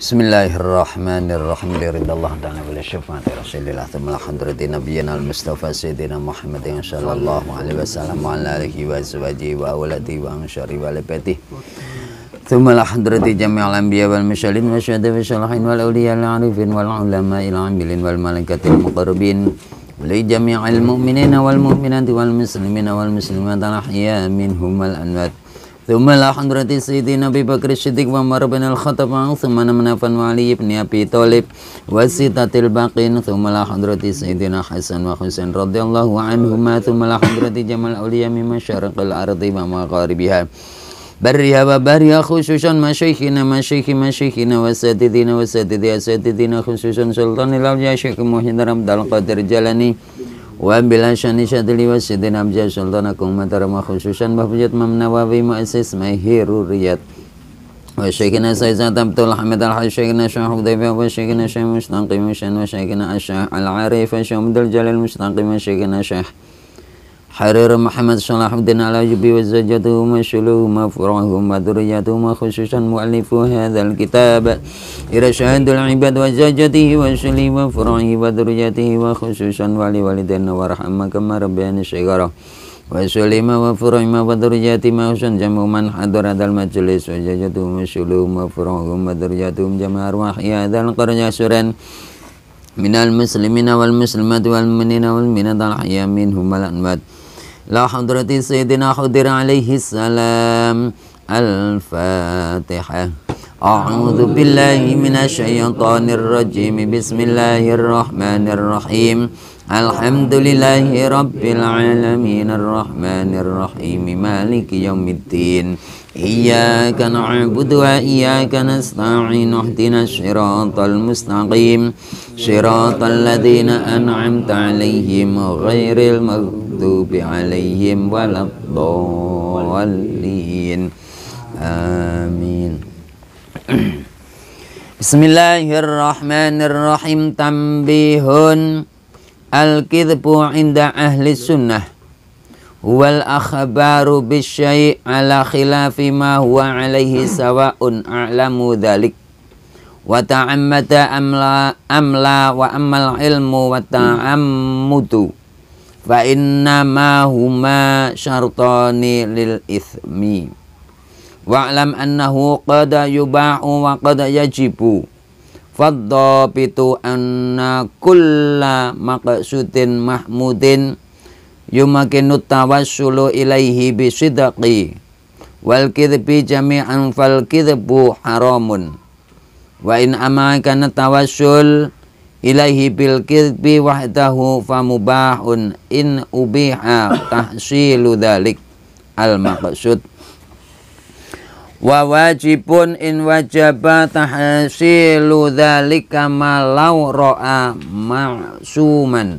بسم الله الرحمن الرحيم لرضا الله تعالى ولشفاعة رسول الله ثم الحمد لله نبينا المصطفى سيدنا محمد ان شاء الله عليه وسلم وعلى آله وأزواجه وأولاده وانشاره ولبيته ثم الحمد لله جميع الأنبياء والمرسلين والشهداء والصالحين والأولياء العارفين والعلماء العاملين والملائكة المقربين ولجميع المؤمنين والمؤمنات والمسلمين والمسلمات الأحياء منهم الأموات Semalahan berarti sedihnya pipa kritik masyikhina benar kata pang semanam nafan walip wa Husain radhiyallahu anhu al ardi bama qaribihah bariah bab na Mashiyhi Mashiyhi na wasati dinawasati diasati dinah khususan Sultanilawiyah syekh muhyiddin ramdallak terjelani وبلا شاني شادلي شنشة لوسد أبجى سلطانكم مترمى خصوصا بفجت ممنى وفي مؤسس مهير الرياض وشيكنا سيزات عبد الحمد الحي شيكنا شيخ حديفة وشيكنا شيخ مشتاق مشان وشيكنا الشيخ العارف وشيكنا عبد الجلال مشتاق وشيكنا شيخ حرير محمد صلى صلاح الدين على جبي وزوجته وشلوهما فرعهما ذريتهما خصوصا مؤلف هذا الكتاب إرشاد العباد وزوجته وشلي وفرعه وذريته وخصوصا ولوالدينا وارحمهما كما ربياني صغارا وسليم وفرعم ما حسن جمع من حضر هذا المجلس وجاجتهم وسلوم وفرعهم وذرياتهم جمع أرواح يا هذا القرية سرا من المسلمين والمسلمات والمنين والمؤمنات الأحياء منهم والأموات إلى حضرة سيدنا خضر عليه السلام الفاتحة أعوذ بالله من الشيطان الرجيم بسم الله الرحمن الرحيم الحمد لله رب العالمين الرحمن الرحيم مالك يوم الدين إياك نعبد وإياك نستعين اهدنا الصراط المستقيم صراط الذين أنعمت عليهم غير المغضوب Bintang empat belas, Amin. Bismillahirrahmanirrahim. Tambihun bintang empat ahli sunnah. empat belas, bintang empat belas, bintang empat belas, bintang empat belas, bintang empat belas, bintang empat belas, bintang empat belas, fa inna ma huma syartani lil ithmi wa'lam annahu qad yubahu wa qad yajibu fadhabitu anna kulla maqsudin mahmudin yumakinu tawassulu ilaihi bisidqi wal kidbi jami'an fal kidbu haramun wa in amakana tawassul ilaihi bil kirbi wahdahu famubahun in ubiha tahsilu dhalik al maqsud wa wajibun in wajaba tahsilu dhalika malau ra'a ma'suman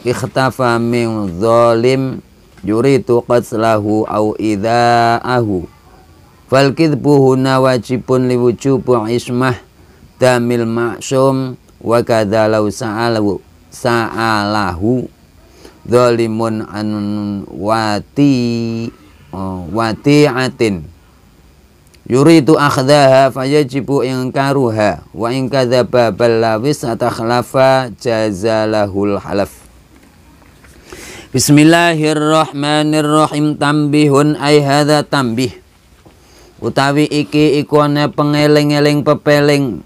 ikhtafa min zalim yuritu qatlahu au idha'ahu fal kidbu huna wajibun liwujubu ismah damil ma'sum wa kadzalau sa'alahu sa'alahu zalimun an wati oh, wati'atin yuridu akhdaha fayajibu ingkaruha wa in kadzaba balawis atakhlafa jazalahul halaf Bismillahirrahmanirrahim tambihun ay hadza tambih utawi iki ikone pengeling-eling pepeling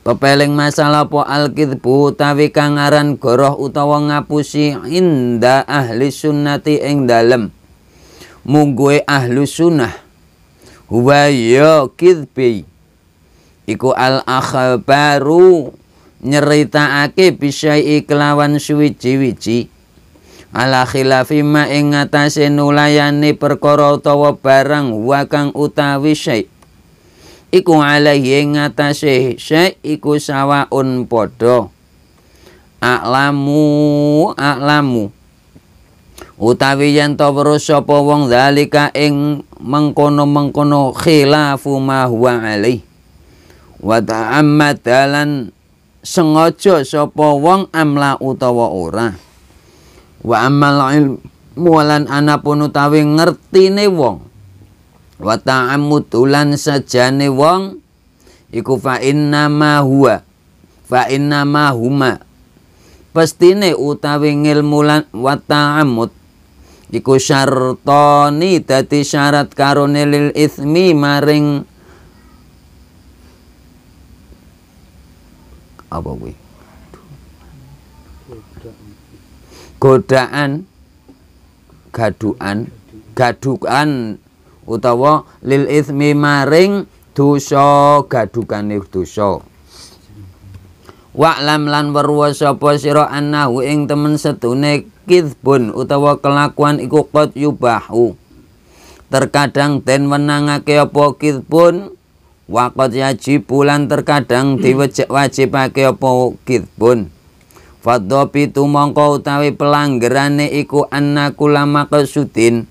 pepeling masalah po alkitbu utawi kangaran goroh utawa ngapusi inda ahli sunnati ing dalem mungguwe ahlu sunnah huwa yo iku al akhbaru nyeritaake bisa iklawan suwiji-wiji ala khilafi ma ing ngatasen nulayani perkara utawa barang wakang utawi syai' iku alaihi ngatasé syekh iku sawaun padha A'lamu, a'lamu, utawi yen to weruh sapa wong zalika ing mengkono-mengkono khilafu ma huwa alaihi wa ta'ammatalan sengaja sapa wong amla utawa ora wa amal ilmu walan anapun utawi ngertine wong wa ta'ammud ulan sajane wong iku fa innama huwa fa innama huma pestine utawi ngilmu lan wa ta'ammud iku syartoni dadi syarat karone lil ismi maring apa kuwi godaan gaduan gadukan utawa lil ismi maring dosa gadukane dosa Wa'lam lan warwa sapa sira annahu ing temen setune kidbun utawa kelakuan iku qad yubahu Terkadang den wenangake apa kidbun waqad yajib bulan terkadang diwajib wajibake apa kidbun Fadopi tu mongko utawi pelanggerane iku anna kula maqsudin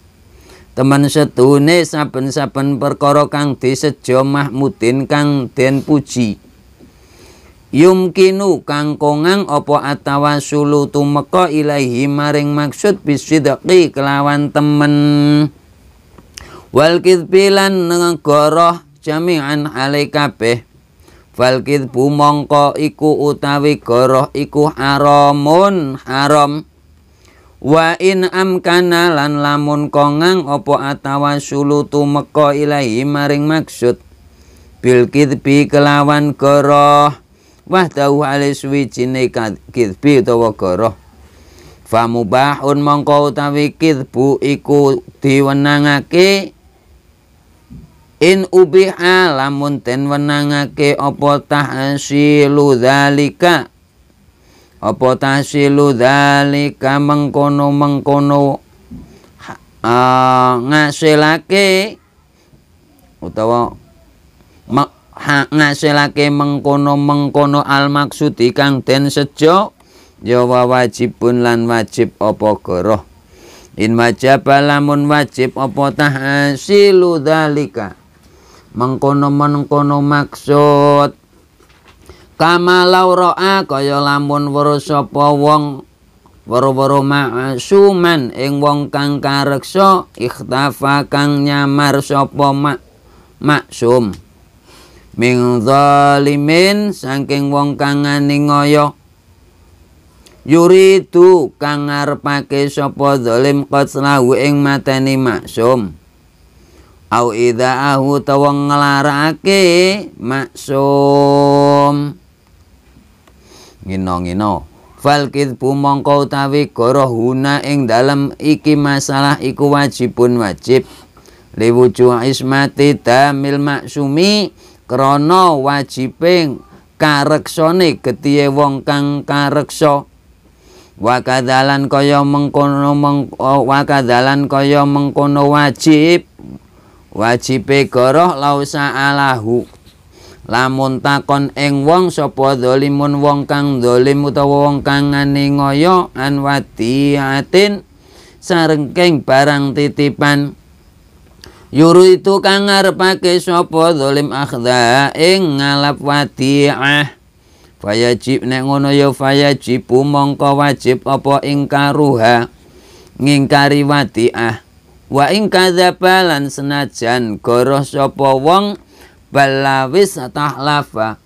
teman setune saben-saben perkara kang disejo Mahmudin kang den puji yumkinu kang kongang apa atawasulu tumeka ilahi maring maksud bisidqi kelawan temen wal kidbilan negara jami'an alai kabeh wal kidbu iku utawi goroh iku haramun haram, haram. Wa in amkana lan lamun kongang opo atawa sulutu meko ilahi maring maksud Bilkidbi kelawan goroh Wah tahu alis swijine kidbi utawa goroh Famubahun mongko utawi kidbu iku diwenangake In ubiha lamun ten wenangake opo tahasilu dhalika apa tasilu dzalika mengkono-mengkono uh, ngasilake utawa ngasilake mengkono-mengkono al maksud ikang den sejo ya wajib pun lan wajib apa goroh in wajib lamun wajib apa tahsilu dzalika mengkono-mengkono maksud kama lauroa kaya lamun weruh sapa wong weruh-weruh ma'suman ing wong kang kareksa ikhtafa kang nyamar sapa maksum ming zalimin saking wong kang aningaya yuridu kang ngarepake sapa zalim qatlahu ing mateni maksum au idza ahu tawang nglarake maksum ngina-ngina fal kidbu mongko utawi gorohuna ing dalem iki masalah iku wajibun wajib liwucu ismati damil maksumi krono wajibing kareksone getiye wong kang karekso wakadalan kaya mengkono meng, oh, wakadalan kaya mengkono wajib wajibe goroh lausa alahu lamun takon ing wong sapa zalimun wong kang zalim utawa wong kang aningaya an watiatin sarengking barang titipan yuru itu kang ngarepake sapa zalim akhdha ing ngalap watiah Fayajib nek ngono ya fayajib mongko wajib apa ingkaruha ngingkari wadiah wa ing kadzaba lan senajan goroh sapa wong balawis tahlafa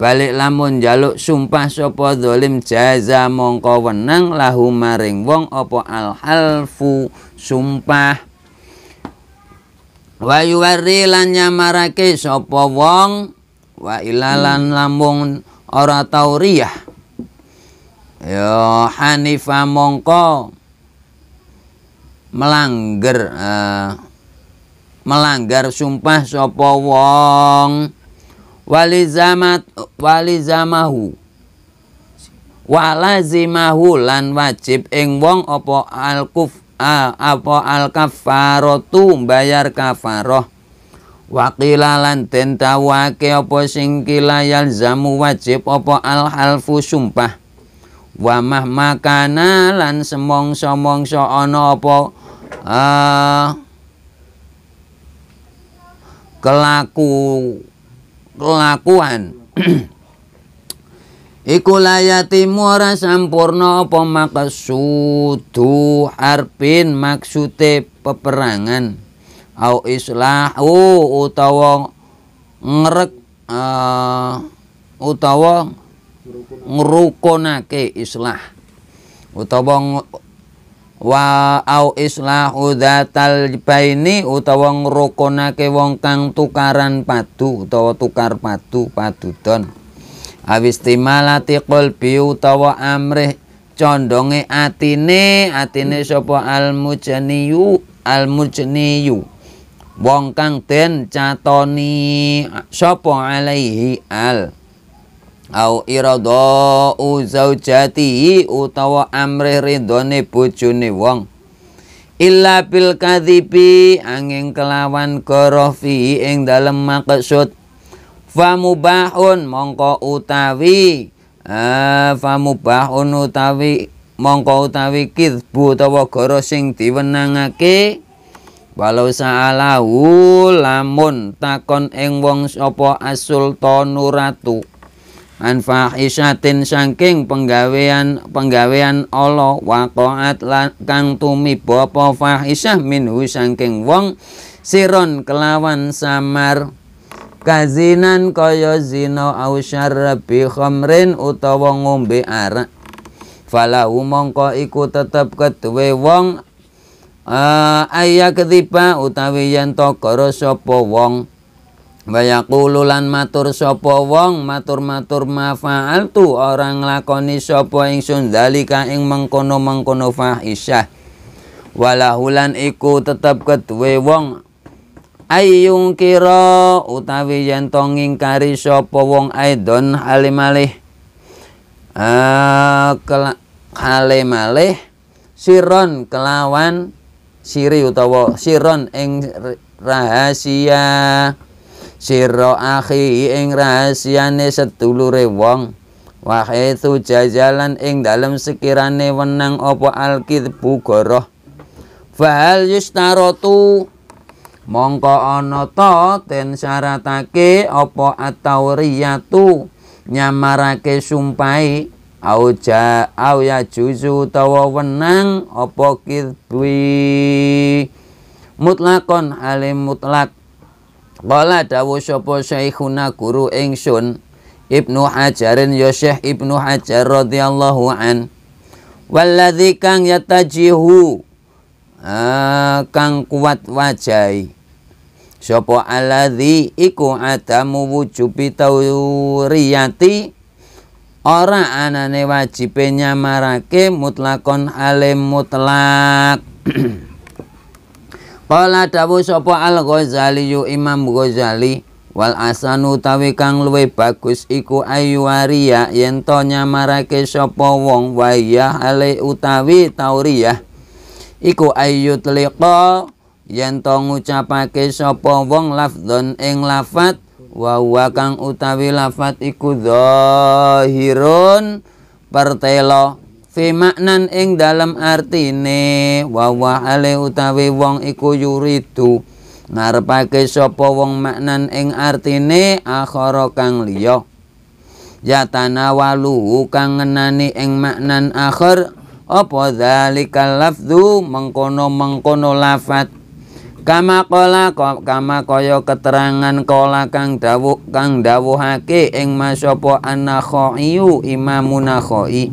balik lamun jaluk sumpah sopo dolim jaza mongko wenang lahu maring wong opo al halfu sumpah wa yuwari lan nyamarake sopo wong wa ilalan hmm. lamun ora tauriyah ya hanifa mongko melanggar eh, melanggar sumpah sapa wong walizamat walizamahu walazimahu lan wajib ing wong apa alkuf a, apa al bayar kafaroh wakilalan lan den tawake apa sing kila yalzamu wajib apa al sumpah wa mah makana lan semongso-mongso ana apa uh, kelaku kelakuan iku layatimu ora sampurna apa maksudu harpin maksute peperangan au islahu utawa ngerek eh, utawa ngerukonake islah utawa wa au islahu dzatal baini utawa ngrukunake wong kang tukaran padu utawa tukar padu padudon Awis awistimalati qalbi utawa amrih condonge atine atine sapa almujaniyu almujaniyu wong kang den catoni sapa alaihi al au irodo uzaujati utawa amri ridone bojone wong illa bil kadhibi angin kelawan korofi ing dalem maksud famubahun mongko utawi eh, famubahun utawi mongko utawi kidbu utawa goro sing diwenangake walau sa'alahu lamun takon ing wong sapa asultanu ratu as An anfahisatin sangking penggawean penggawean Allah waqaat kang tumiba apa fahisah minhu sangking wong siron kelawan samar kazinan kaya zina au syarabi khamrin utawa ngombe arak fala mongko iku tetep kedue wong uh, ayak utawi yen to sapa wong Waya lan matur sapa wong matur-matur mafa'al tu orang nglakoni sapa ingsun dalika ing mengkono-mengkono fahisyah. Walahulan iku tetep kedue wong ayung kira utawi yen tong ingkari sapa wong aidon halimalih. Eh ah, halimalih siron kelawan siri utawa siron ing rahasia. sirro akhi ing rahasiane sedulure wong wahetu jajalan ing dalam sekirane wenang opo alkit bugoroh fahal yustarotu mongko ono to ten syaratake opo atau riyatu nyamarake sumpai au au ya juzu tawa wenang opo kitbui mutlakon alim mutlak Qala dawu sapa syekhuna guru ingsun Ibnu Hajarin ya Syekh Ibnu Hajar radhiyallahu an Walladzi kang yatajihu uh, kang kuat wajai Sopo aladhi iku adamu wujubi tauriyati Ora anane wajibe nyamarake mutlakon alim mutlak Kala dawuh sapa Al Ghazali yu Imam Ghazali wal asanu tawe kang luwe bagus iku ayu waria yen to nyamarake sapa wong waya ale utawi tauriyah iku ayu tliqa yen to ngucapake sapa wong lafdzon ing lafat wa kang utawi lafat iku zahirun pertelo fi maknan ing dalam artine wawa ale utawi wong iku yuridu ngarepake sapa wong maknan ing artine akhara kang liya ya tanawalu kang ngenani ing maknan akhir apa zalikal lafdu mengkono-mengkono lafat kama kola kama kaya keterangan kola kang dawuh kang dawuhake ing masapa anakhaiu imamun akhai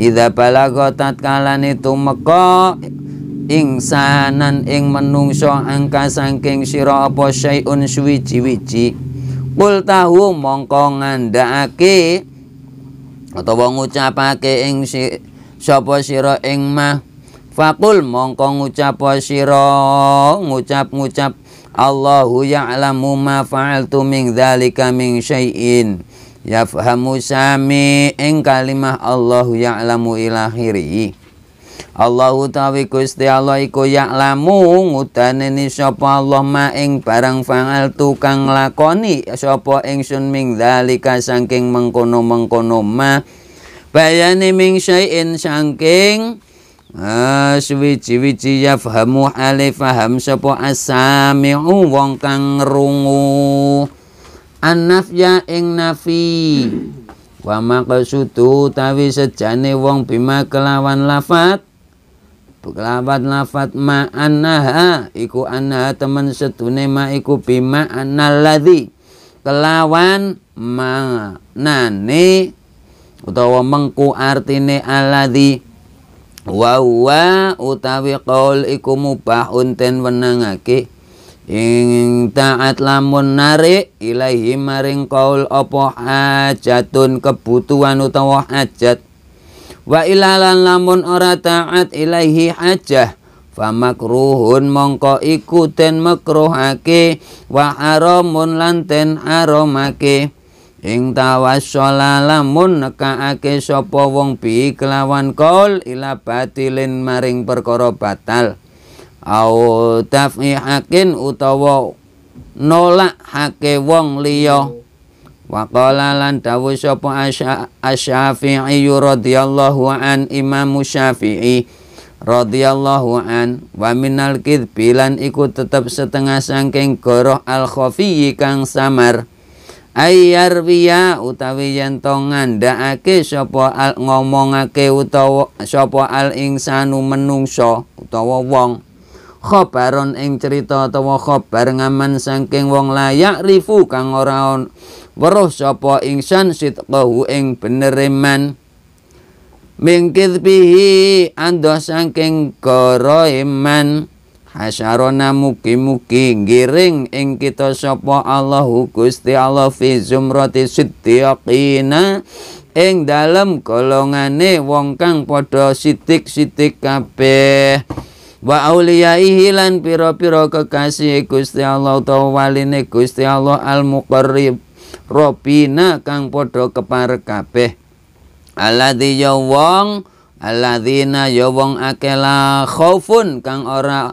Idza balagha tatkalane tumeka insanan ing menungso angka sangking siro apa syai'un suwiji-wiji. Kul tahu mongko ngandhakake utawa ngucapake ing si, sapa sira ing mah Fakul mongko ngucap sira ngucap-ngucap Allahu ya'lamu ma fa'altu min dzalika min syai'in yafhamu sami ing kalimah Allahu ya'lamu ilakhiri Allahu tawi Gusti ya'lamu ngudane ni sapa Allah ma ing barang fa'al tukang lakoni sapa ingsun ming dalika saking mengkono-mengkono ma bayane ming syai'in saking Aswiji-wiji ah, ya fahamu alif faham sapa as wong kang rungu annafya ing nafi hmm. wa maqsudu tawi sejane wong bima kelawan lafat kelawan lafat ma annaha iku annaha temen sedune ma iku bima annalladzi kelawan ma nane utawa mengku artine alladzi wa wa utawi qaul iku mubah unten wenangake okay? ing taat lamun narik ilahi maring kaul opo hajatun kebutuhan utawa hajat wa ilalan lamun ora taat ilahi hajah fa makruhun mongko ikuten den makruhake wa haramun lan den haramake ing tawassala lamun nekaake sapa wong bihi kelawan kaul ila batilin maring perkara batal au tafihakin utawa nolak hake wong liya Waqala lan dawu sapa Asy-Syafi'i radhiyallahu an Imam Syafi'i radhiyallahu an wa minal kidbi lan iku tetep setengah sangking goroh al-khafiyyi kang samar Ayar wiya utawi yen to ngandhakake sapa al ngomongake utawa sapa al insanu menungso utawa wong khobaron ing cerita utawa khabar ngaman saking wong layak rifu kang ora weruh sapa ingsan sitqahu ing bener iman mingkid bihi ando saking goro iman hasyarona mugi mugi ngiring ing kita sapa Allahu Gusti Allah fi zumrati siddiqina ing dalam golongane wong kang padha sitik-sitik kabeh wa auliyaihi lan pira-pira kekasih Gusti Allah utawa waline Gusti Allah al-muqarrib robina kang padha kepare kabeh alladzi ya wong alladzina ya wong akela khaufun kang ora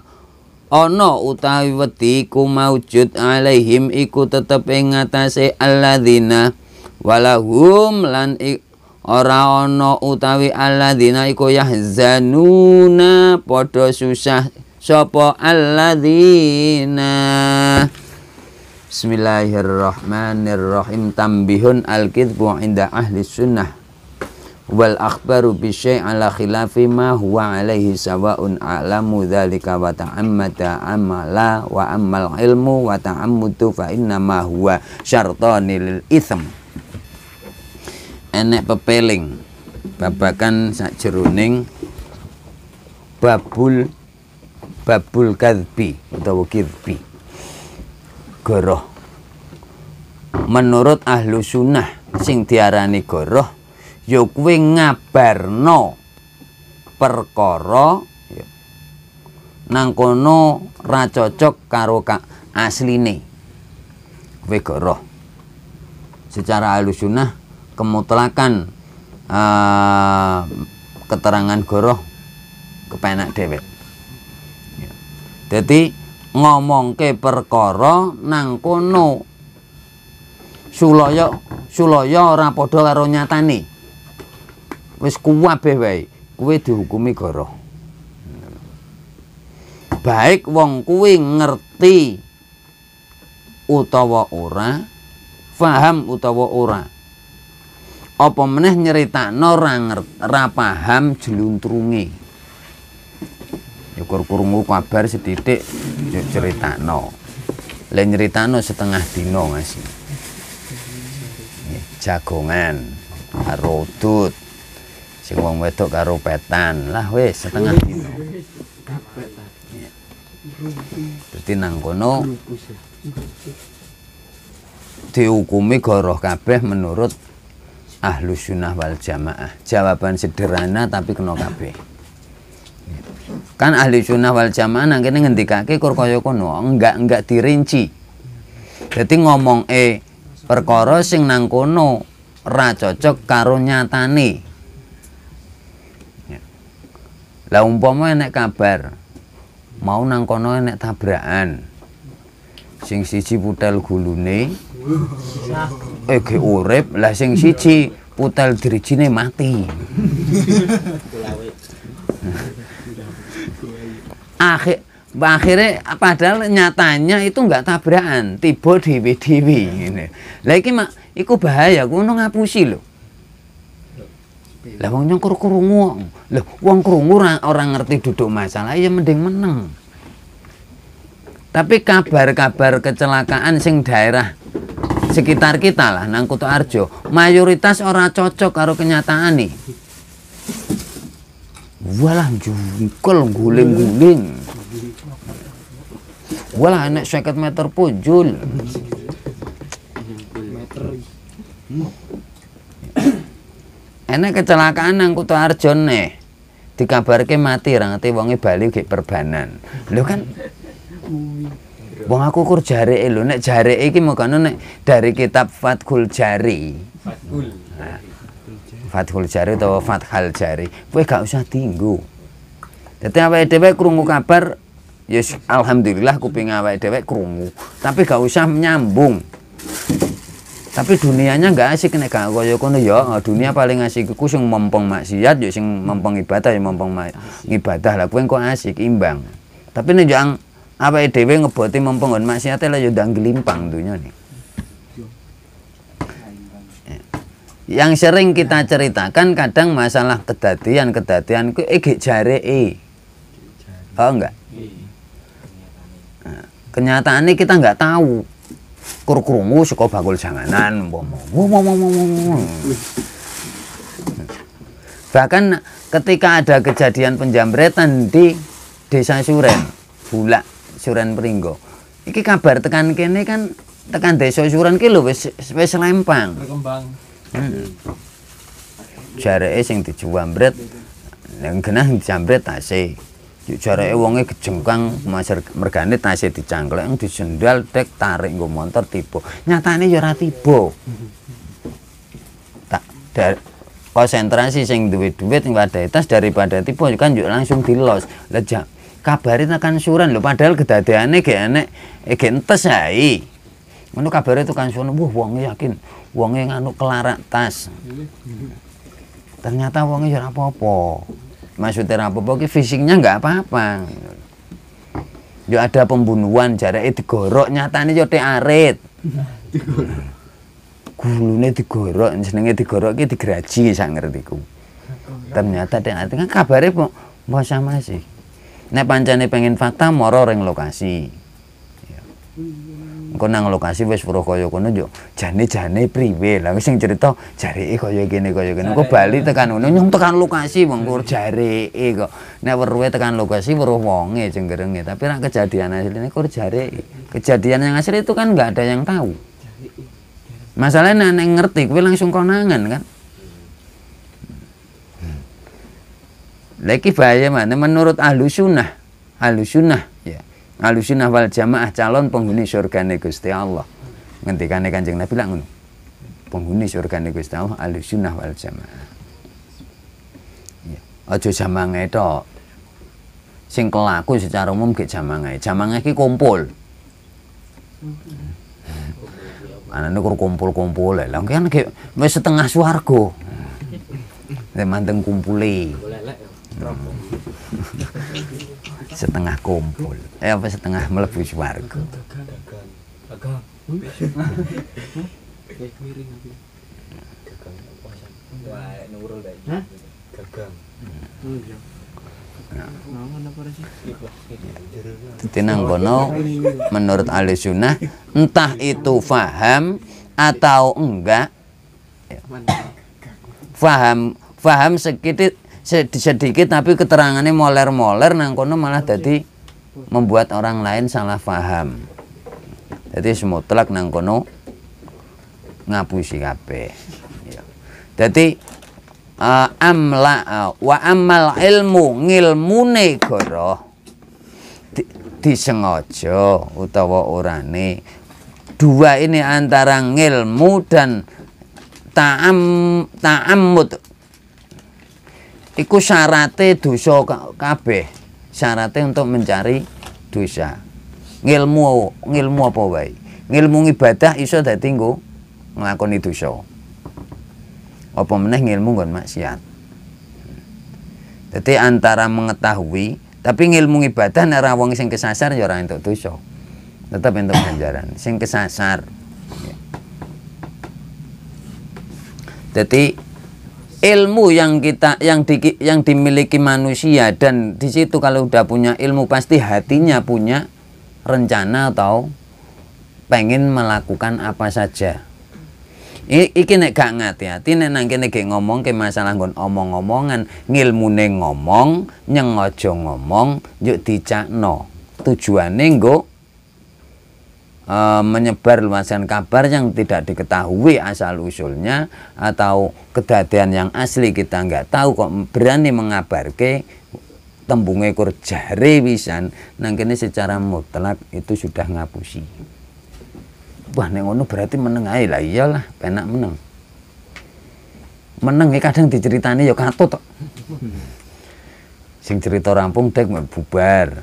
ana utawi wedi ku alaihim iku tetep ing ngatasé alladzina walahum lan iku ora ono utawi alladzina iku yahzanuna padha susah sapa alladzina Bismillahirrahmanirrahim tambihun alkit buang inda ahli sunnah wal akhbaru bi syai' ala khilafi ma huwa alaihi sawaun alamu dzalika wa ta'ammata amala wa amal ilmu wa ta'ammutu fa inna ma huwa syartani lil enek pepeling babakan sakjeroning babul babul kadbi atau kirbi goroh menurut ahlu sunnah sing diarani goroh ya kuwi ngabarno perkara ya, nang kono karo ka asline kuwi goroh secara ahlu sunnah kemutlakan uh, keterangan goroh kepenak dewe ya. jadi ngomong ke perkara nang kono suloyo suloyo orang padha karo nyatane wis kuwa bewe kuwe dihukumi goroh baik wong kuwi ngerti utawa ora faham utawa ora apa meneh nyerita ra ra paham jeluntrunge ya kabar kabar sedidik cerita no le no setengah dino ngasih jagongan karo dut sing wong wedok karo petan lah wis setengah dino Berarti nang kono dihukumi goroh kabeh menurut ahlu sunnah wal jamaah jawaban sederhana tapi kena kabeh kan ahli sunnah wal jamaah nangkene ngendikake kur kaya kono enggak enggak dirinci jadi ngomong e perkara sing nang kono ra cocok karo nyatane ya. lah umpama enek kabar mau nang kono enek tabrakan sing siji putel gulune eh urep urip lah sing siji putel dirijine mati akhir akhirnya padahal nyatanya itu nggak tabrakan tiba di WDW ini lagi mak iku bahaya kuno ngapusi lo lah wong nyongkur uang, loh wong kurung orang, orang ngerti duduk masalah ya mending menang tapi kabar-kabar kecelakaan sing daerah sekitar kita lah nang Kuto Arjo mayoritas orang cocok karo kenyataan nih walah jungkel guling-guling walah enak seket meter pojul enak kecelakaan nang Kuto Arjo nih dikabarke mati orang ngerti wonge Bali gek perbanan lu kan Gitu. Wong aku kur jari lho, nek jari iki mengkono nek dari kitab fatkul Jari. fatkul Nah, Fathul Jari atau Fathal Jari. kue gak usah tinggu. Teteh apa dhewe krungu kabar yes, ya alhamdulillah kuping awake dhewe krungu, tapi gak usah nyambung. tapi dunianya nggak asik nek gak kaya kono ya nah, dunia paling asik iku sing mempeng maksiat ya sing mempeng ibadah ya mempeng ibadah lah kuwi kok asik imbang tapi nek yang apa ngebuat ngeboti mempenggon maksiate lah yo gelimpang dunia nih eh. yang sering kita ceritakan kadang masalah kedatian kedatian ku eh jare e oh enggak nah, kenyataan ini kita enggak tahu kur kurungu suka bakul janganan bahkan ketika ada kejadian penjambretan di desa Suren Bulak Suren Pringgo. Iki kabar tekan kene kan tekan desa Suren ki lho wis wis lempang. Berkembang. Hmm. Jareke sing dijuambret nang genah dijambret tasih. jarake wonge gejengkang masir mergane tasih dicangklek disendal tek tarik nggo motor tiba nyatane ya ora tiba tak dar konsentrasi sing duwe duit ing tas daripada tiba kan yo langsung dilos lejak kabarin akan suran lho padahal kedadeane gak enek eh, gentes ae ngono kabare tukang suran wah wonge yakin yang nganu kelarak tas ternyata wonge ya apa-apa maksudnya apa-apa ki fisiknya nggak apa-apa yo ya ada pembunuhan jaraknya digorok nyatane yo ya teh arit gulune digorok jenenge digorok ki digeraji sak ngertiku ternyata teh arit kan kabarnya mau sama sih Nek pancane pengen fakta moro reng lokasi. Konang ya. Engko nang lokasi wis weruh kaya kono yo jane-jane priwe. Lah sing cerita jarike kaya kene kaya kene. Engko bali tekan ngono nyung tekan lokasi wong kur jarike kok. Nek weruhe tekan lokasi weruh wonge jenggerenge. Tapi nek kejadian asline kur jari. Kejadian yang asli itu kan nggak ada yang tahu. Masalahnya nek ngerti kuwi langsung konangan kan. Lagi mana menurut ahlu sunnah, ahlu sunnah ya. Ahlu sunnah wal jamaah calon penghuni surga Gusti Allah. Ngendikane Kanjeng Nabi lah Penghuni surga Gusti Allah ahlu sunnah wal jamaah. Ya. jamange itu Sing kelaku secara umum ke jamange. Jamange ki kumpul. Anak ini kumpul-kumpul lah. Kan ke setengah suargo. Manteng kumpuli setengah kumpul eh apa setengah melebu warga Jadi nang kono menurut Ali sunnah entah itu faham atau enggak faham faham sedikit sedikit tapi keterangannya moler-moler nang kono malah jadi membuat orang lain salah paham. Jadi semutlak nang kono ngapusi kabeh. Jadi ya. uh, eh, amla uh, wa amal ilmu ngilmune goro di, disengaja utawa orane dua ini antara ngilmu dan ta'am taamut iku syarate dosa kabeh syarate untuk mencari dosa ngilmu ngilmu apa wae ngilmu ibadah iso dadi nggo nglakoni dosa apa meneh ngilmu nggon maksiat jadi antara mengetahui tapi ngilmu ibadah nek ra wong sing kesasar ya ora entuk dosa tetap entuk ganjaran sing kesasar jadi ilmu yang kita yang di, yang dimiliki manusia dan di situ kalau udah punya ilmu pasti hatinya punya rencana atau pengen melakukan apa saja. iki nek gak ngati-hati nek nang kene ge ngomong ke masalah nggon omong-omongan, ngilmune ngomong, nyengojo ngomong, yuk dicakno. Tujuane nggo e, menyebar luasan kabar yang tidak diketahui asal usulnya atau kedadian yang asli kita nggak tahu kok berani mengabarke tembung ekor jare wisan nang kene secara mutlak itu sudah ngapusi wah nek ngono berarti meneng ae lah iyalah penak meneng meneng e kadang diceritani ya katut sing cerita rampung dek bubar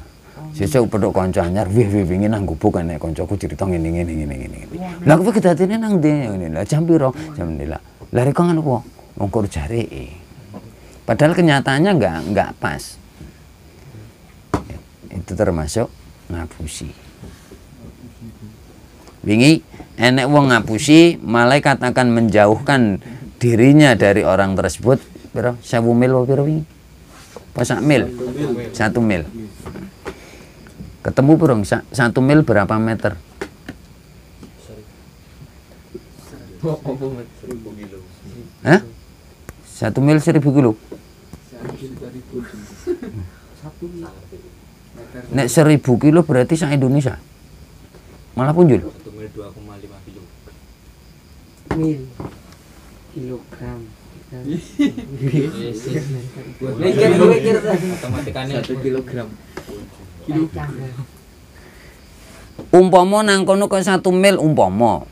Sesuk pedok kanca anyar, wih wih wih nang gubuk enek kancaku cerita ngini ngini ngini. ngene. Iya, lah kita kedatene nang dia ini, Lah jam piro? Jam nila. Lah rek kan opo? Wong kur Padahal kenyataannya nggak nggak pas. Itu termasuk ngapusi. Wingi enek wong ngapusi, malaikat akan menjauhkan dirinya dari orang tersebut. Piro? Sewu mil piro wingi? Pasak mil? Satu mil. Ketemu burung satu mil berapa meter? Hah? Satu mil seribu kilo. Nek seribu kilo berarti sang Indonesia. Malah pun Satu mil dua koma lima kilo. Mil kilogram. Satu kilogram umpomo nang kono kok satu mil umpomo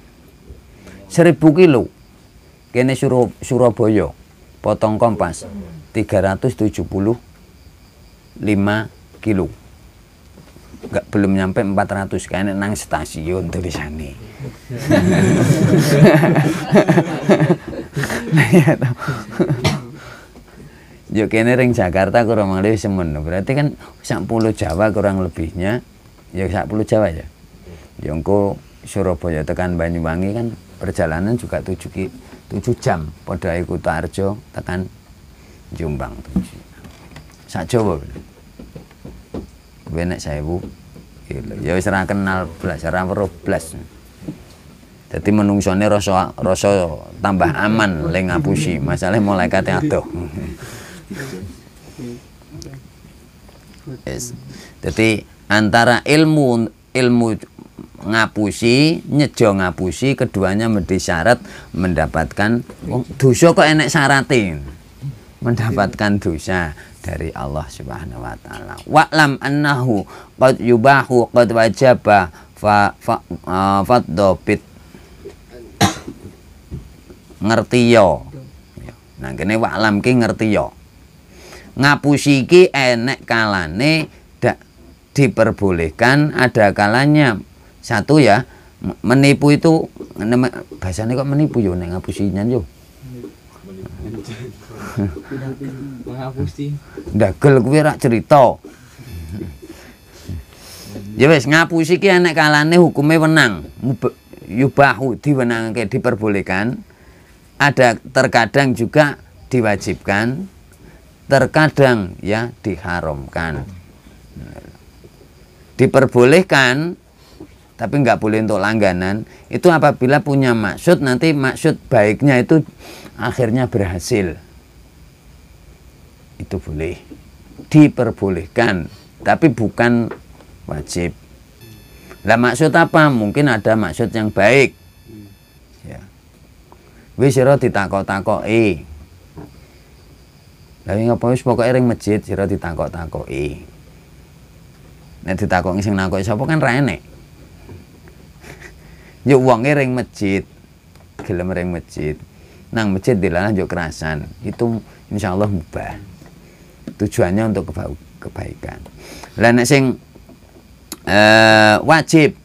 seribu kilo. Kene Sur Surabaya. Potong kompas 375 kilo. nggak belum nyampe 400 kene nang stasiun tulisane. Nah, ya, yo kene ring Jakarta kurang lebih semen berarti kan sak puluh Jawa kurang lebihnya ya sak puluh Jawa ya Yongko ya Surabaya tekan Banyuwangi kan perjalanan juga tujuh tujuh jam pada ikut Arjo tekan Jombang tujuh sak Jawa benek saya bu ya wis kenal blas ora weruh blas Jadi menungsone rasa rasa tambah aman lek ngapusi, masalah malaikat adoh yes. Jadi antara ilmu ilmu ngapusi, nyejo ngapusi, keduanya menjadi syarat mendapatkan oh, dosa kok enek syaratin mendapatkan dosa dari Allah Subhanahu wa taala. lam annahu qad yubahu qad wajaba fa fa uh, faddobit ngerti yo. Nah kene lam ki ngerti yo ngapusi enek kalane dak diperbolehkan ada kalanya satu ya menipu itu bahasanya kok menipu yo nek ngapusinya yo dagel kuwi rak cerita ya wis ngapusi ki enek kalane hukume wenang yubahu diwenangke diperbolehkan ada terkadang juga diwajibkan terkadang ya diharamkan diperbolehkan tapi nggak boleh untuk langganan itu apabila punya maksud nanti maksud baiknya itu akhirnya berhasil itu boleh diperbolehkan tapi bukan wajib lah maksud apa mungkin ada maksud yang baik ya wis ditakok-takok eh lah apa wis pokoke ring masjid sira ditakok-takoki. Nek ditakok sing nakoki sapa kan ra enek. Yo uangnya ring masjid. Gelem ring masjid. Nang masjid dilalah yo kerasan. Itu insyaallah mubah. Tujuannya untuk keba kebaikan. Lah nek sing uh, wajib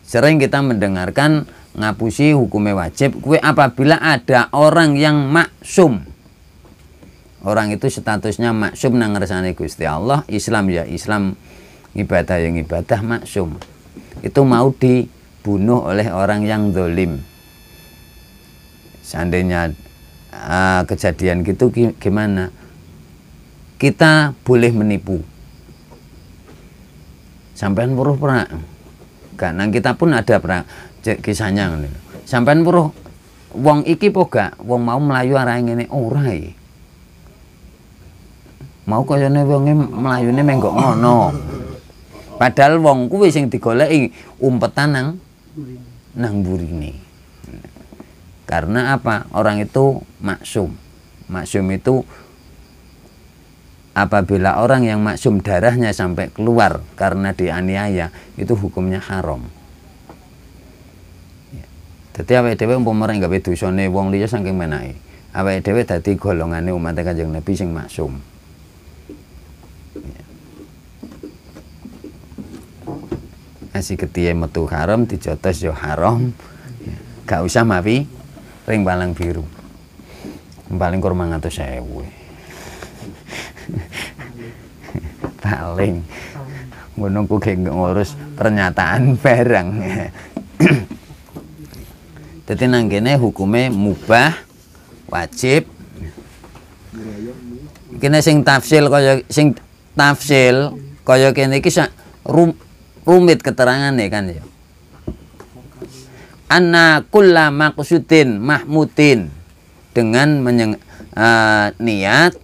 sering kita mendengarkan ngapusi hukumnya wajib kue apabila ada orang yang maksum orang itu statusnya maksum nang ngersane Gusti Allah Islam ya Islam ibadah yang ibadah maksum itu mau dibunuh oleh orang yang dolim seandainya uh, kejadian gitu gimana kita boleh menipu sampean puruh pernah gak nang kita pun ada pernah kisahnya sampean puruh wong iki po gak wong mau melayu arah ini orang oh, eh mau kayane e melayu ini menggok ngono padahal wong kuwi sing digoleki umpetan nang nang burine karena apa orang itu maksum maksum itu apabila orang yang maksum darahnya sampai keluar karena dianiaya itu hukumnya haram ya. Dadi awake dhewe umpama ora gawe dosane wong liya saking menake. Awake dhewe dadi golongane umat Kanjeng Nabi sing maksum. nasi ketie metu haram dijotos yo haram ya, gak usah mapi ring balang biru paling kurang saya sewu paling menunggu ku ngurus pernyataan barang jadi nanggene hukume mubah wajib kene sing tafsil kaya sing tafsil kaya kene kisah rum rumit keterangan ya kan ya anna kulla maqsudin mahmudin dengan menyeng, uh, niat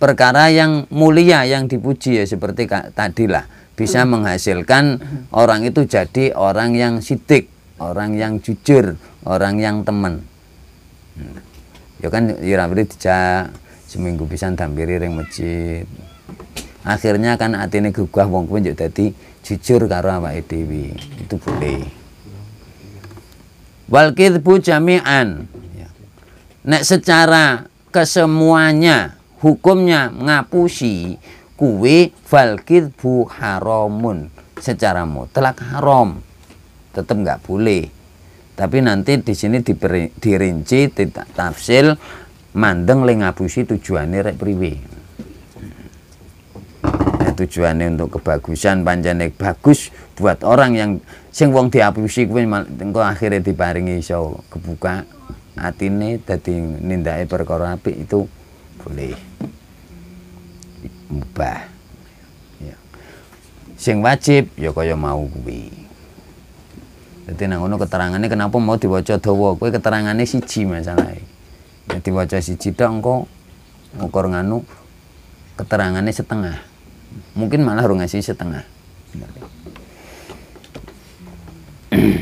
perkara yang mulia yang dipuji ya seperti tadi lah bisa menghasilkan orang itu jadi orang yang sidik orang yang jujur orang yang teman hmm. ya kan yurabri ya dijak seminggu bisa dampiri ring masjid akhirnya kan atine gugah wong kuwi jadi jujur karo awake dhewe itu boleh wal kidbu jami'an ya. nek secara kesemuanya hukumnya ngapusi kuwe fal kidbu haramun secara mutlak haram tetap nggak boleh tapi nanti di sini diperi, dirinci tidak tafsil mandeng le ngapusi tujuannya rek priwe tujuannya untuk kebagusan panjane bagus buat orang yang sing wong diapusi kuwi engko akhirnya diparingi iso kebuka atine dadi nindake perkara apik itu boleh mubah ya. sing wajib ya kaya mau kuwi dadi nang ngono keterangannya kenapa mau diwaca dawa kuwi keterangannya siji masalahe ya diwaca siji tok engko ngukur nganu keterangannya setengah mungkin malah harus ngasih setengah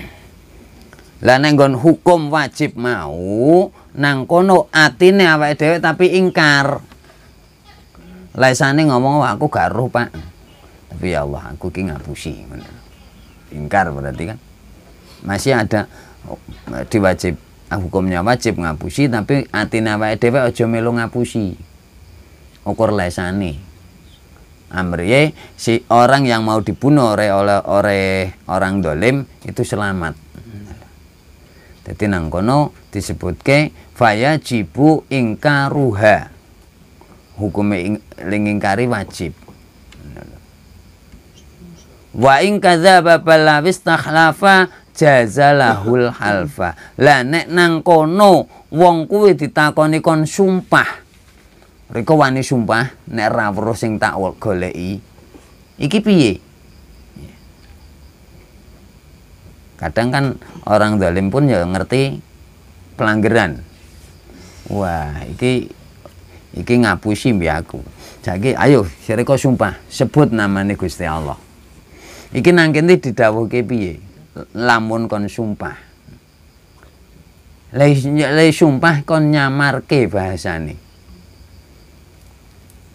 lah nenggon hukum wajib mau nang kono atine awak dewe tapi ingkar laisani ngomong aku garuh Pak tapi ya Allah aku ki ngapusi ingkar berarti kan masih ada oh, diwajib ah, hukumnya wajib ngapusi tapi atine awak dewe aja melu ngapusi ukur laisane amriye si orang yang mau dibunuh oleh oleh, orang dolim itu selamat jadi nangkono disebut ke faya jibu ingkaruha hukum ing, wajib wa ing kadzaba taklafa jaza jazalahul halfa lah nek nang wong kuwi ditakoni kon sumpah Riko wani sumpah nek ra weruh sing tak goleki. Iki piye? Kadang kan orang dalim pun ya ngerti pelanggaran. Wah, iki iki ngapusi mbi aku. Jadi ayo sireko sumpah sebut namanya Gusti Allah. Iki nang kene didhawuhke piye? Lamun kon sumpah. Lai iya, sumpah kon nyamarke bahasane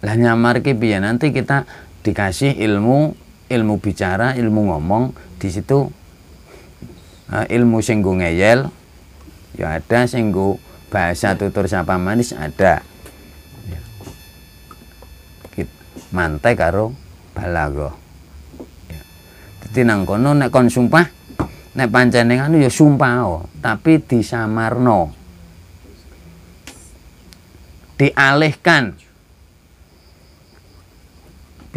lah nyamar ke biar nanti kita dikasih ilmu ilmu bicara ilmu ngomong di situ uh, ilmu singgu ngeyel ya ada singgu bahasa tutur siapa manis ada ya. mantai karo balago ya. jadi nang kono nek kon sumpah nek panjenengan ya sumpah oh, tapi Samarno dialihkan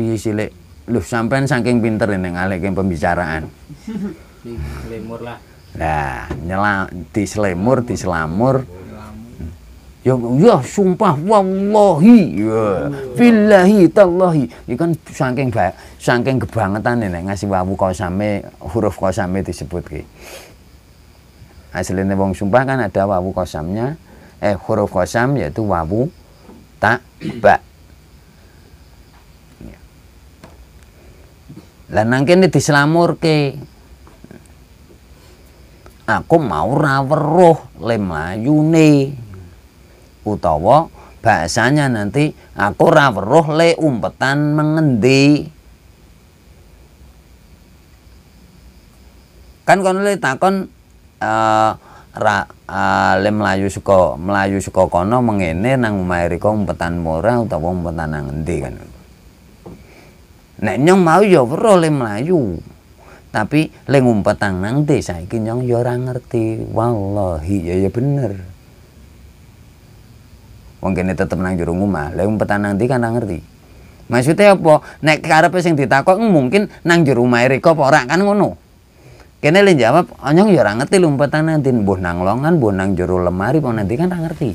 piye silik lu sampean saking pinter ning ngalek pembicaraan selemur lah nah nyela dislemur diselamur Ya, ya sumpah wallahi ya. billahi tallahi ini kan saking ba, saking kebangetan ini ngasih wawu kosame huruf kosame disebut ki. Aslinya wong sumpah kan ada wawu kosamnya eh huruf kosam yaitu wawu tak ba Lah nang kene dislamurke. Aku mau ra weruh le mlayune. Utawa bahasanya nanti aku ra weruh le umpetan mengendi. Kan kon le takon eh, ra eh, le melayu suko melayu suko kono mengene nang omahe rika umpetan murah utawa umpetan nang endi kan. Nek nyong mau ya weruh le mlayu. Tapi le ngumpetang nang desa iki nyong ya ora ngerti. Wallahi ya ya bener. Wong kene tetep nang jero omah, le ngumpetang nang ndi kan ngerti. Maksudnya apa? Nek karepe sing ditakok mungkin nang jero omahe rika apa ora kan ngono. Kene le jawab, oh, nyong ya ora ngerti lumpetan nanti mbuh nang longan, mbuh nang jero lemari apa nanti kan ora ngerti.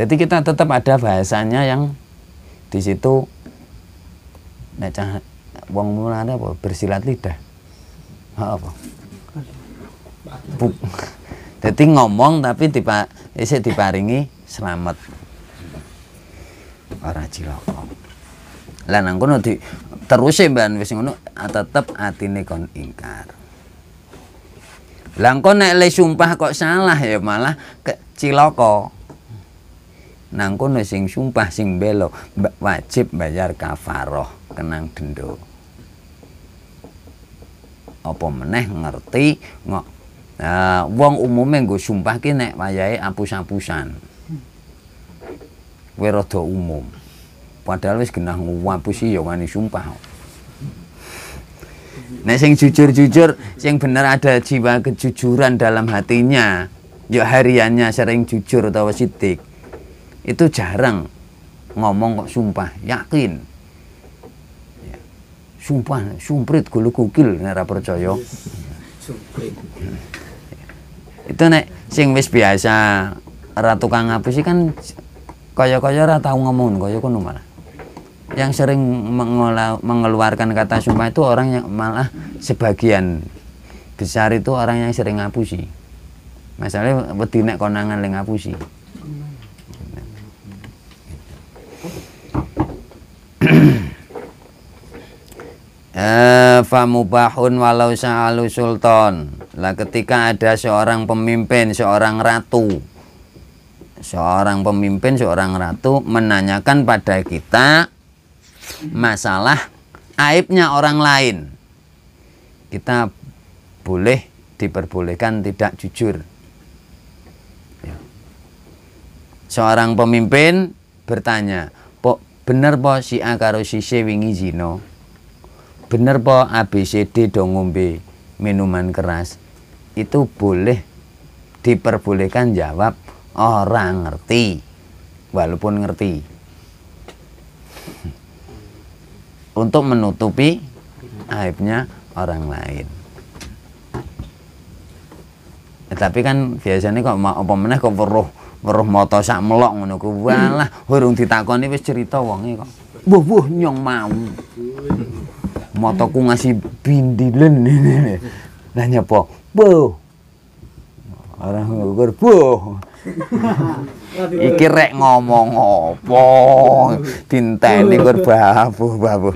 Jadi kita tetap ada bahasanya yang di situ nek cah wong mulane apa bersilat lidah. apa? Buk. Dadi ngomong tapi dipa isih diparingi selamat. Ora ciloko. Lah nang kono di terus mban wis ngono tetep atine kon ingkar. Lah engko nek le sumpah kok salah ya malah ke ciloko nangko kono sing sumpah sing belo wajib bayar kafaroh kenang dendo apa meneh ngerti ngok uh, wong yang gue sumpah ki nek wayahe apus-apusan werodo umum padahal wis genah ngapusi ya wani sumpah Nah sing jujur-jujur, sing bener ada jiwa kejujuran dalam hatinya. yo ya hariannya sering jujur atau sidik itu jarang ngomong kok sumpah yakin ya. sumpah sumprit gulu kukil nera percaya ya. itu nek sing wis biasa ratu kang sih kan kaya-kaya ratau ngomong kaya kono malah yang sering mengeluarkan kata sumpah itu orang yang malah sebagian besar itu orang yang sering ngapusi masalahnya wedi nek konangan le ngapusi Famu eh, famubahun walau sa'alu sultan lah ketika ada seorang pemimpin seorang ratu seorang pemimpin seorang ratu menanyakan pada kita masalah aibnya orang lain kita boleh diperbolehkan tidak jujur ya. seorang pemimpin bertanya Pok bener po si akaro karo si bener po ABCD dong ngombe minuman keras itu boleh diperbolehkan jawab orang ngerti walaupun ngerti untuk menutupi aibnya orang lain eh, tapi kan biasanya kok mau apa meneh kok perlu weruh moto sak melok ngono ku walah urung ditakoni wis cerita wonge kok buh buh nyong mau Motoku ngasih bindilen ini lah nyapa boh orang ngukur boh iki rek ngomong apa dinteni kur babuh babu.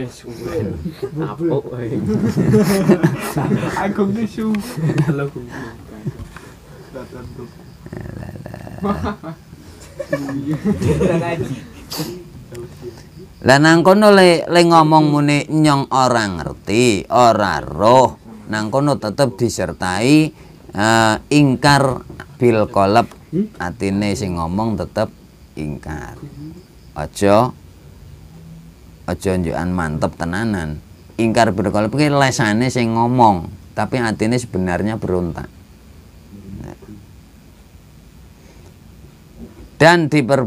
aku nisu Hahaha. Lah nangkono kono le, le ngomong muni nyong orang ngerti, orang roh. Nang kono tetep disertai uh, ingkar bil kolab. Hmm? Atine sing ngomong tetep ingkar. ojo mm-hmm. ojo njukan mantep tenanan. Ingkar bil kolab ki lesane sing ngomong, tapi atine sebenarnya berontak. Mm-hmm. Dan diper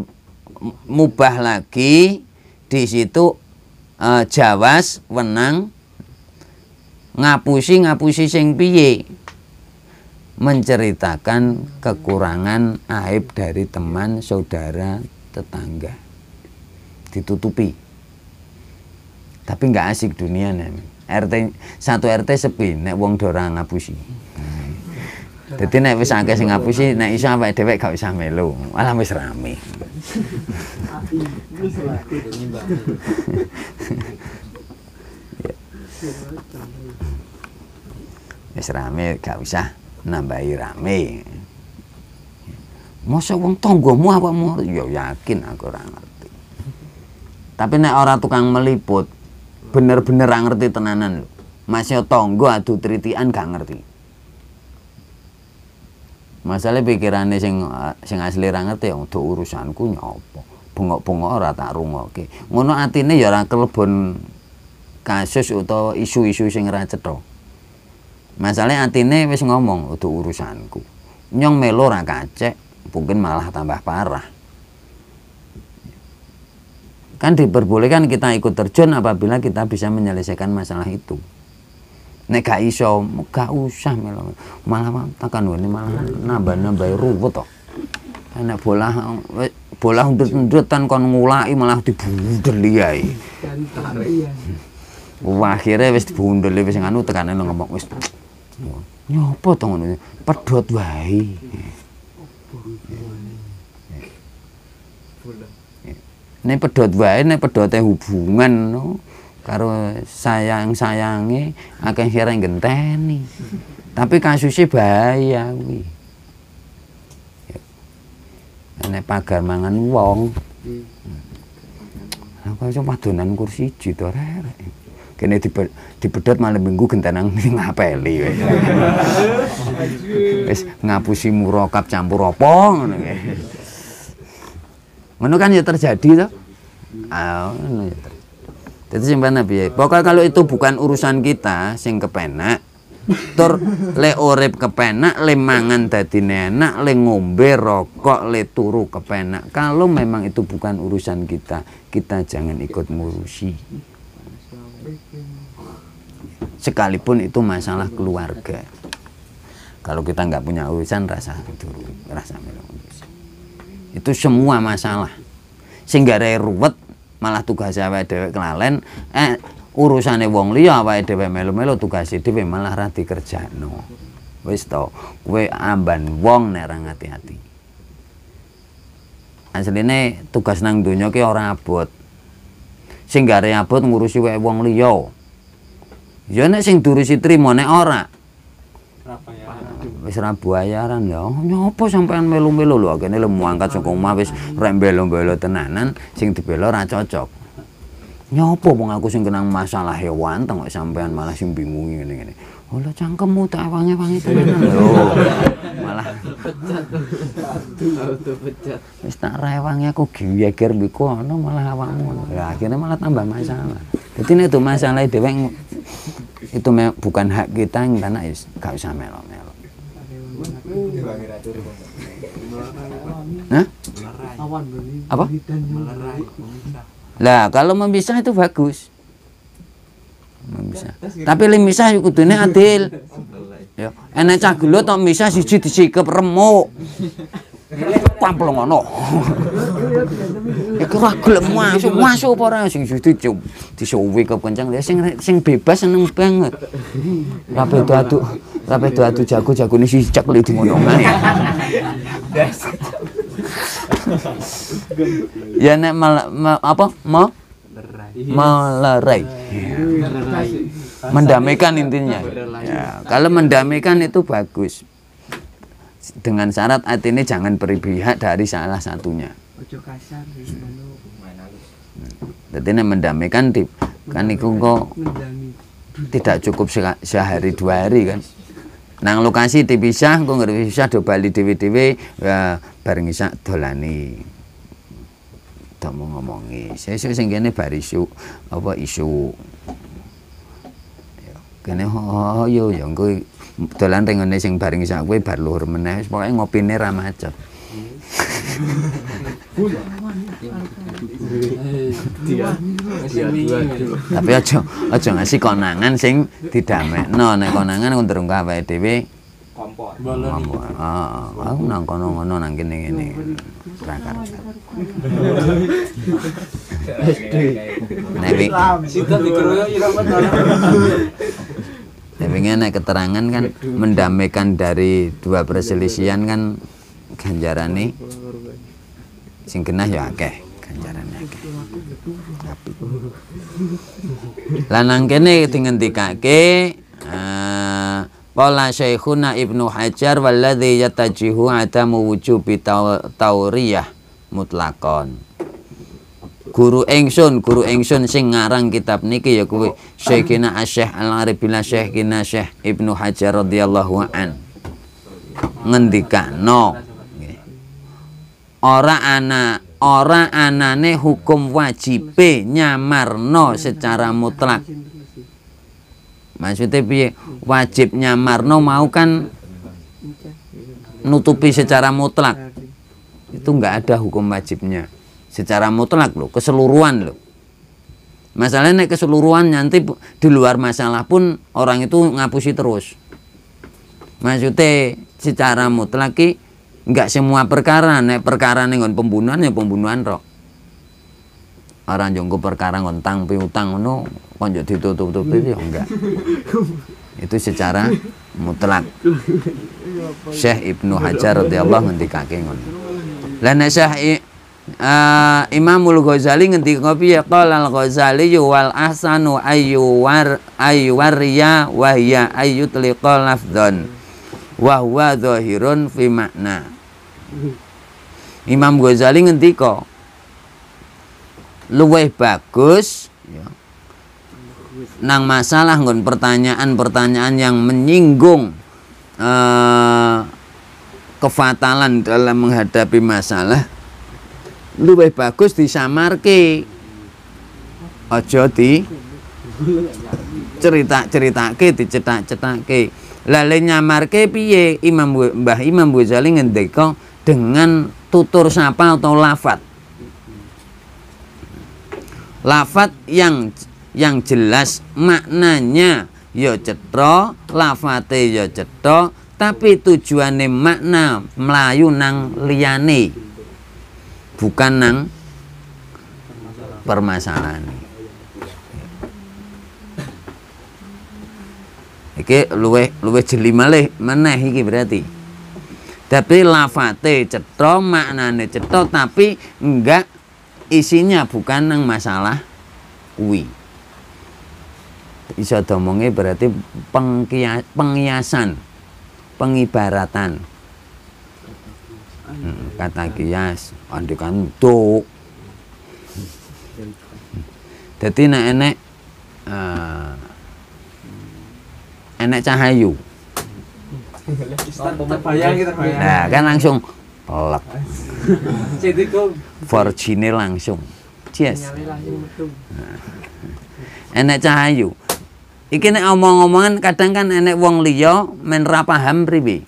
mubah lagi di situ e, jawas wenang ngapusi ngapusi sing piye menceritakan kekurangan aib dari teman saudara tetangga ditutupi tapi nggak asik dunia nih RT satu RT sepi nek wong dorang ngapusi Dadi nek wis akeh sing ngapusi nek iso awake dhewe gak usah melu. Malah wis rame. Wis rame gak usah nambahi rame. Masa wong tanggamu awakmu ya yakin aku ora ngerti. Tapi nek ora tukang meliput bener-bener ngerti tenanan lho. Masih tangga adu tritian gak ngerti. Masalah pikirannya sing sing asli ra ngerti ya untuk urusanku nyopo. bungok bungok ora tak rungokke. Ngono atine ya ora kelebon kasus atau isu-isu sing ra cetha. Masalah atine wis ngomong untuk urusanku. Nyong melo ra kacek, mungkin malah tambah parah. Kan diperbolehkan kita ikut terjun apabila kita bisa menyelesaikan masalah itu. nek gak iso gak usah melo malah takan wene malah nambah nambah ruwet to enak bola bola untuk ndutan kon ngulai malah dibundel ya akhirnya wis dibundel wis nganu tekane lo wis nyopo to ngono pedot wae Nek pedot wae, ini pedotnya hubungan. No. karo sayang sayangi akeh sireng genteni tapi kasusnya bahaya kuwi pagar mangan wong hmm. aku aja padonan kursi siji Kini rek kene dipedhot malam minggu gentenang ngapeli wis wis ngapusi murokap campur opong. ngono ngono kan ya terjadi to ah ya terjadi jadi sing ya? Pokok kalau itu bukan urusan kita sing kepenak tur le urip kepenak, le mangan dadi enak, le ngombe rokok, le turu kepenak. Kalau memang itu bukan urusan kita, kita jangan ikut ngurusi. Sekalipun itu masalah keluarga. Kalau kita nggak punya urusan rasa turu, rasa melu. Itu semua masalah. Sehingga ruwet malah tugas awake dhewe kelalen eh urusane wong liya awake dhewe melu-melu tugas dhewe malah ra dikerjakno wis to kowe amban wong nek ra ngati ati asline tugas nang donya ki ora abot sing gare abot ngurusi wae wong liya ya nek sing durusi trimo nek ora wis ra buayaran ya nyopo sampean melu-melu lho kene lemu angkat saka omah wis rek belo tenanan sing di ra cocok nyopo wong aku sing kenang masalah hewan tengok sampean malah sing bingung ngene-ngene Ola cangkemmu tak wangi-wangi tenanan lho. Malah tuh pecat. Wis tak rewangi aku giyeger mbiku ana malah awakmu. Ya akhirnya malah tambah masalah. Dadi nek itu masalah yang itu bukan hak kita yang karena ya, gak usah melok. Hah? Apa? Lah, kalau memisah itu bagus. Memisah. Tapi limisah yo kudune adil. Ya, enek cah gelut tok misah siji disikep remuk tamplong ana. Iku ra gelem masuk, masuk apa ora sing judi cum. Disuwi kenceng sing sing bebas seneng banget. Ra beda aduk, ra beda aduk jago jago ni si cek di ngono nah, ya. ya nek mal, apa? Mau melerai mendamaikan intinya ya, kalau mendamaikan itu bagus dengan syarat artinya jangan berpihak dari salah satunya. Ojo kasar, hmm. Jadi ini mendamaikan di kan itu kok tidak cukup sehari dua hari kan. Nang lokasi dipisah, kok nggak dipisah do Bali dewi dewi ya, bareng isak dolani. Tak mau ngomongi. Saya sih singgahnya barisu apa isu. Ya, kene hoyo yang gue dolan ning ngene sing bareng isak kuwi bar luhur meneh wis pokoke ngopine ra macet tapi aja aja ngasih konangan sing didamekno nek konangan kundur awake dhewe kompor. Ah, ah, aku nang kono-kono nang kene ngene. Prakar. Nek iki. Sita dikeroyo ira Wingi nek keterangan kan mendamaikan dari dua perselisihan kan ganjaran nih sing genah ya akeh ganjarane akeh. Lanang kene dengan dingentikake uh, eh, Qala Syekhuna Ibnu Hajar walladzi yatajihu adamu wujubi tauriyah mutlakon guru engsun guru engsun sing ngarang kitab niki ya kuwi Syekhina Asy-Syaikh Al-Arif bin Syekhina Syekh Ibnu Hajar radhiyallahu an ngendikano ora ana ora anane hukum wajib nyamarno secara mutlak maksudnya piye wajib nyamarno mau kan nutupi secara mutlak itu nggak ada hukum wajibnya secara mutlak loh, keseluruhan loh. Masalahnya keseluruhan nanti di luar masalah pun orang itu ngapusi terus. Maksudnya secara mutlak ki nggak semua perkara nek perkara nengon pembunuhan ya pembunuhan roh. Orang jongko perkara ngontang piutang ngono konjok ditutup tutup ya enggak. Itu secara mutlak. Syekh Ibnu Hajar radhiyallahu anhu ngendikake ngono. Lah nek Syekh Eh, Imamul Ghazali ngerti kopi ya qala Al-Ghazali wal ayu war ayu waria wahya ayu lafdhan don wahwa zahirun fi makna Imam Ghazali ngerti kok luweh bagus ya. nang masalah ngon pertanyaan-pertanyaan yang menyinggung uh, kefatalan dalam menghadapi masalah luwih bagus disamarke aja di cerita-ceritake dicetak-cetake lale nyamarke piye Imam Mbah Imam Ghazali ngendika dengan tutur sapa atau lafat lafat yang yang jelas maknanya ya cetro, lafate ya cetro, tapi tujuannya makna melayu nang liyane bukan nang permasalahan iki luwe luwe jeli malih meneh iki berarti tapi lafate cetro maknane cetro tapi enggak isinya bukan nang masalah kuwi bisa domonge berarti pengkias, penghiasan pengibaratan kata kias andikan tuh jadi nek enek uh, enek cahayu nah kan langsung pelak forcine langsung yes nah, enek cahayu iki nek omong-omongan kadang kan enek wong liya men ra paham priwe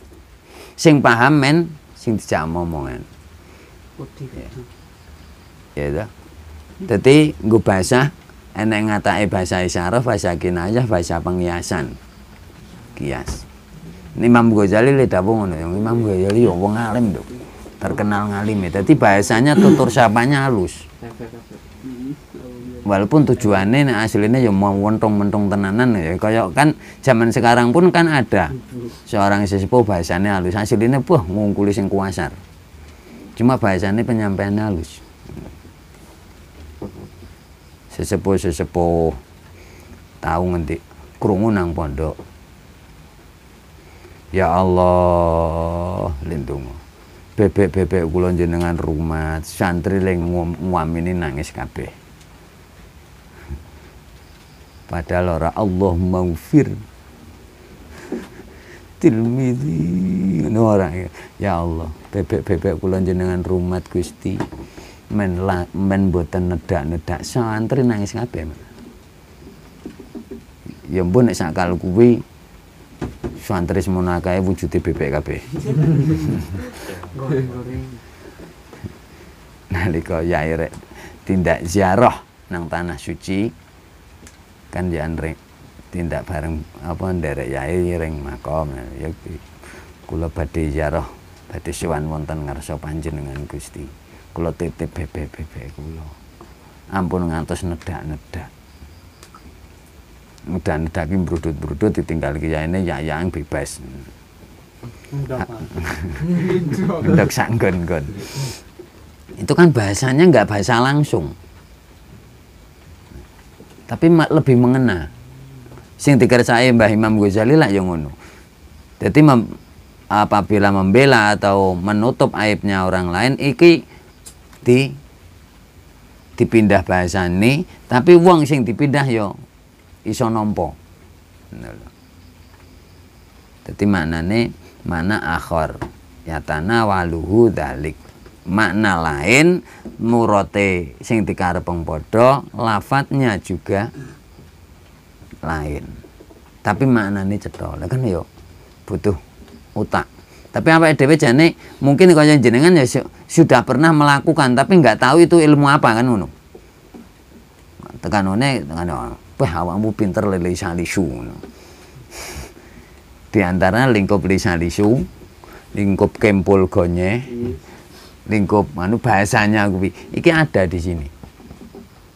sing paham men sing dicak omongan. Oh, iya. Ya ta. Dadi nggo bahasa enek ngatake bahasa isyarah, bahasa kinayah, bahasa penghiasan. Kias. Imam Ghazali le dawuh ngono, ya. Imam Ghazali yo ya wong alim lho. Terkenal ngalim ya. Dadi bahasanya tutur sapanya halus walaupun tujuannya nah aslinya ya mau wontong mentong tenanan ya kayak kan zaman sekarang pun kan ada seorang sesepuh bahasanya halus aslinya buah ngungkuli sing kuasar cuma bahasanya penyampaiannya halus sesepuh-sesepuh tahu nanti krungu pondok ya Allah lindungu bebek-bebek kulon jenengan rumah. santri leng nguam ini nangis kabeh Padahal ora Allah maufir. Tirmidzi ngono ora ya Allah, bebek-bebek kula jenengan rumat Gusti. Men la, men boten nedak-nedak santri nangis kabeh. Ya ampun nek sakal kuwi santri semono akeh wujude bebek kabeh. Nalika yairek tindak ziarah nang tanah suci kan ya ring tindak bareng apa nderek yai ring makom ya kula badhe ziarah badhe sowan wonten ngarsa panjenengan Gusti kula titip bebek-bebek kula ampun ngantos nedak-nedak dan daki berudut-berudut ditinggal kiyaine yang bebas ndak sanggon-gon itu kan bahasanya nggak bahasa langsung tapi lebih mengena sing dikerjai Mbah Imam Ghazali lah yang ngono jadi mem, apabila membela atau menutup aibnya orang lain iki di dipindah bahasa ini. tapi wong sing dipindah yo ya iso nampa jadi maknane mana akhor tanah waluhu dalik makna lain murote sing dikarepeng padha lafadznya juga lain tapi makna ini cedol kan yo butuh utak tapi apa edw jane mungkin kaya jenengan ya sudah pernah melakukan tapi nggak tahu itu ilmu apa kan ngono tekanone tekan wah awakmu pinter lele salisu di antara lingkup lisu lingkup kempul gonye lingkup manu bahasanya kuwi iki ada di sini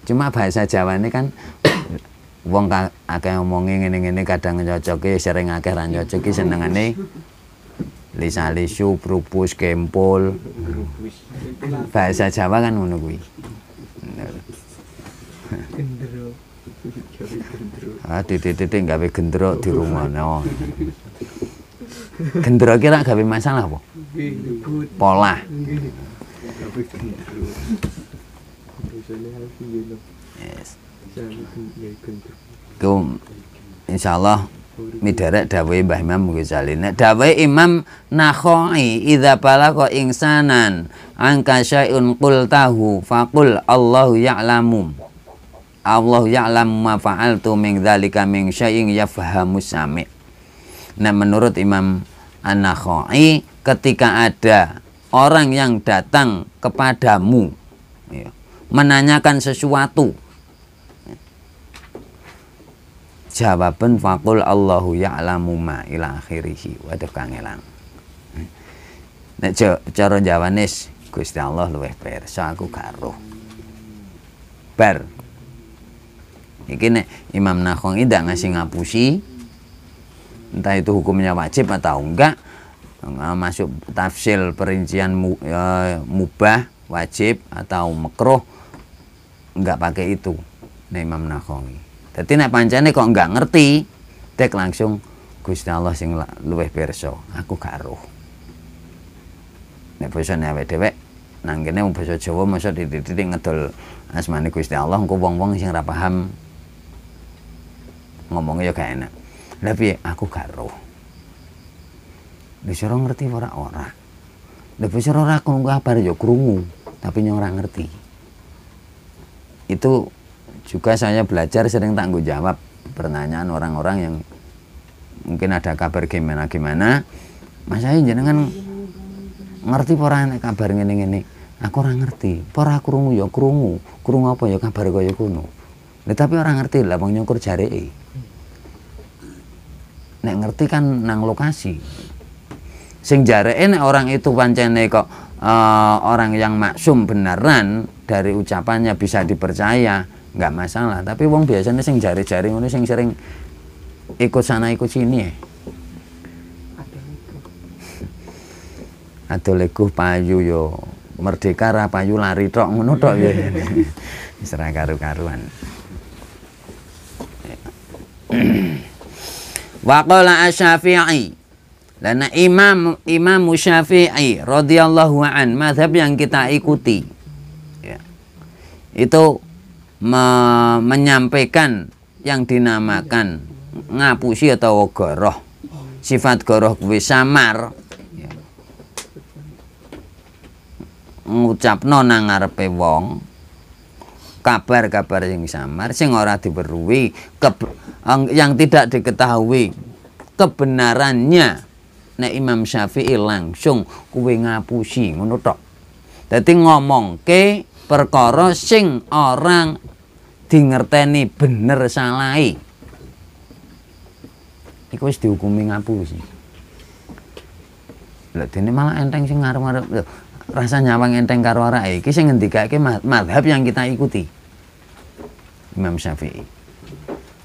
cuma bahasa Jawa ini kan wong akeh ngomongi ngene-ngene kadang nyocoke sering akeh ra nyocok iki senengane lisa lisu prupus kempul bahasa Jawa kan ngono kuwi Ah, titik-titik gawe gendro di rumah no. Nah, oh. Gendro kira gawe masalah apa? pola yes. Kau, insya Allah midarek dawai Mbah Imam Ghazali. Nek dawai Imam Nakhoi idza balaqa insanan angka syai'un qul tahu faqul Allahu ya'lamu. Allahu ya'lamu ma fa'altu min dzalika min syai'in yafhamu sami'. Nah menurut Imam An-Nakhai ketika ada orang yang datang kepadamu ya, menanyakan sesuatu jawaban fakul Allahu ya'lamu ma ila akhirih waduh kang elang nek cara jawanes Gusti Allah luweh pirsa aku karo roh bar iki nek Imam Nakhongi ida ngasih ngapusi entah itu hukumnya wajib atau enggak Nah, masuk tafsir perincian mu, e, mubah wajib atau makruh nggak pakai itu nah Imam Nawawi jadi nek kok nggak ngerti tek langsung Gusti Allah sing luweh perso aku gak roh perso basa awake dewek nang kene wong basa Jawa masa dititik ngedol asmane Gusti Allah engko wong-wong sing rapaham ngomongnya ya gak enak tapi aku gak roh disuruh ngerti ora ora disuruh ora kurung kabar ya krungu tapi orang ngerti itu juga saya belajar sering tanggung jawab pertanyaan orang-orang yang mungkin ada kabar gimana gimana mas saya jenengan ngerti pora enak kabar ini ini, aku orang ngerti pora kurungu ya kurungu krungu apa ya kabar kaya kuno nah, tapi orang ngerti lah bang nyukur jari nek ngerti kan nang lokasi sing jareke orang itu pancene kok uh, orang yang maksum beneran dari ucapannya bisa dipercaya nggak masalah tapi wong biasanya sing jari-jari ini sing sering ikut sana ikut sini ya atau leguh payu yo merdeka rapayu lari tok ngono tok ya serah karu-karuan waqala asy-syafi'i Lana Imam Imam Syafi'i radhiyallahu an mazhab yang kita ikuti ya, itu me menyampaikan yang dinamakan ngapusi atau goroh sifat goroh kuwi samar ya. ngucap nang ngarepe wong kabar-kabar yang samar sing ora diweruhi yang tidak diketahui kebenarannya nek Imam Syafi'i langsung kuwi ngapusi ngono tok. Dadi ngomongke perkara sing orang dingerteni bener salahi. Iku wis dihukumi ngapusi. Lah dene malah enteng sing ngarep-ngarep rasa nyawang enteng karo arake iki sing ngendikake madhab yang kita ikuti. Imam Syafi'i.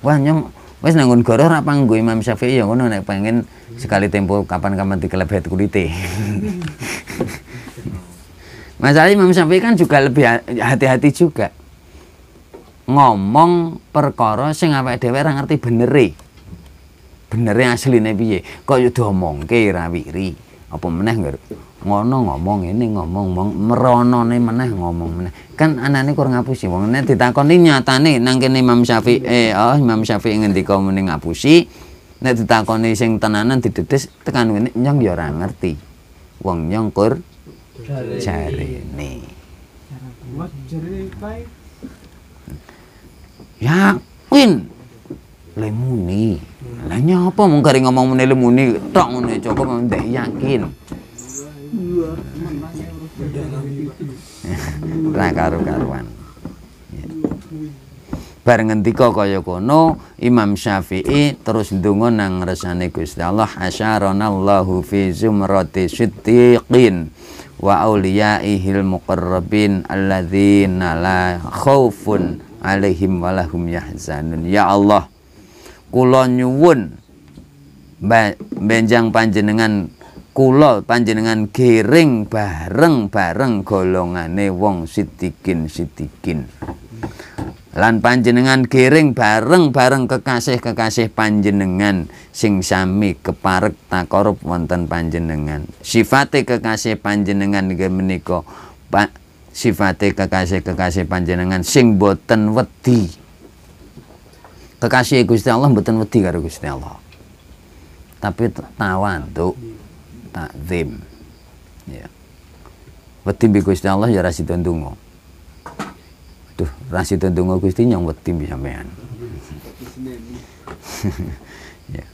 Wah nyong wes nanggon goro apa nggak Imam Syafi'i ya ngono nek pengen sekali tempo kapan-kapan dikelebet kulite. Masalah Imam Syafi'i kan juga lebih hati-hati juga. Ngomong perkara sing awake dhewe ora ngerti benernya asli asline piye? Kok udah ngomong ke wiri. Apa meneh, Guru? ngono ngomong ini ngomong ngomong merono nih meneh ngomong meneh kan anak ini kurang ngapusi wong ini ditakon ini nyata nih nangke nih Imam Syafi'i eh oh Imam Syafi'i ingin dikau ngapusi nih ditakon ini sing tenanan didetes tekan ini nyong ya orang ngerti wong nyong kur jari ini yakin lemuni lah nyapa mau ngomong meneh lemuni tok ngono coba mau yakin Nah karu-karuan. Ya. Bar ngendika kaya kono Imam Syafi'i terus ndonga nang resane Gusti Allah asyaranallahu fi zumrati siddiqin wa auliyaihil muqarrabin alladzina la khaufun alaihim walahum yahzanun ya Allah kula nyuwun benjang panjenengan kula panjenengan gering bareng-bareng golongane wong sitikin-sitikin. Lan panjenengan gering bareng-bareng kekasih-kekasih panjenengan sing sami keparek takorup wonten panjenengan. Sifate kekasih panjenengan nggih menika pa, sifate kekasih-kekasih panjenengan sing boten wedi. Kekasih Gusti Allah boten wedi karo Gusti Allah. Tapi tawantuk takzim ya weti bi Gusti Allah ya rasi donga tuh rasi donga Gusti nyong weti bi sampean. ya.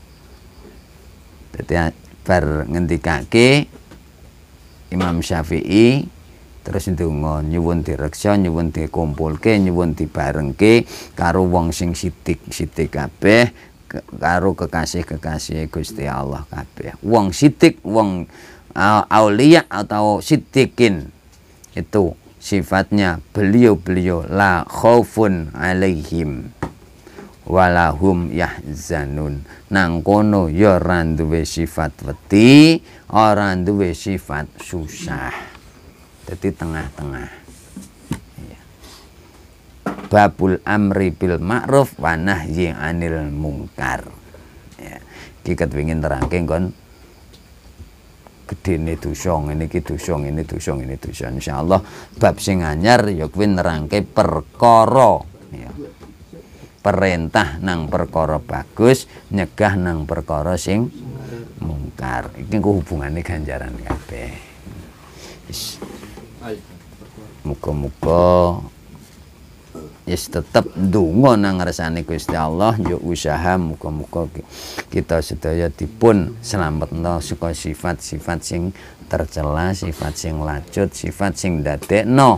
Dadi bar ngendikake Imam Syafi'i terus ndonga nyuwun direksa nyuwun dikumpulke nyuwun dibarengke karo wong sing sitik-sitik kabeh karo kekasih-kekasih Gusti Allah kabeh. Wong sitik wong aulia atau sitikin Itu sifatnya beliau-beliau la khaufun alaihim walahum yahzanun nang kono ya ora duwe sifat wedi ora duwe sifat susah dadi tengah-tengah babul amri bil ma'ruf wa nahyi anil mungkar ya iki kepengin terangke kon gedene dosa ngene iki dosa ngene dosa ngene dosa insyaallah bab sing anyar ya kuwi nerangke perkara ya perintah nang perkara bagus nyegah nang perkara sing mungkar iki ku hubungane ganjaran kabeh Muka-muka yes tetap donga nang ngersane Gusti Allah yo usaha muga-muga kita sedaya dipun slametna suka sifat-sifat sing tercela, sifat sing lacut, sifat sing ndadekno uh,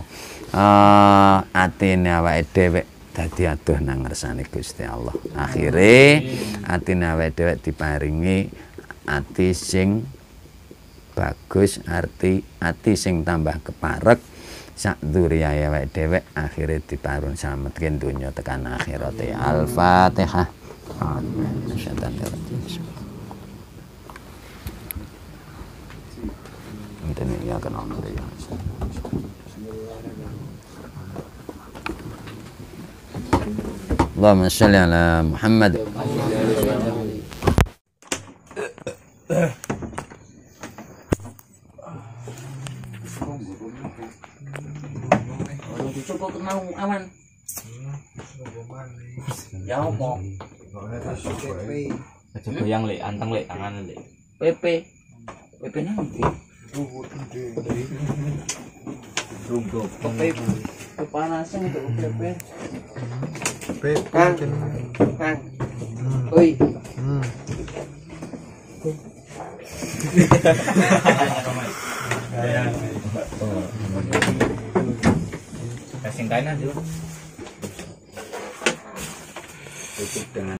ah, atine awake dhewek dadi adoh nang ngersane Gusti Allah. Akhire atine awake dhewek diparingi ati sing bagus arti ati sing tambah keparek sak duriyae awake dewek akhirnya diparun sametke donya tekan akhirate ya. al-fatihah Miten ya kenal ya. اللهم صل على محمد cukup mau aman ya opo coba yang lek anteng lek tangan lek PP PP nang ndi Rumbo PP kepanasan itu PP PP hmm. kan kan hmm. oi hmm asingkan dulu. cukup dengan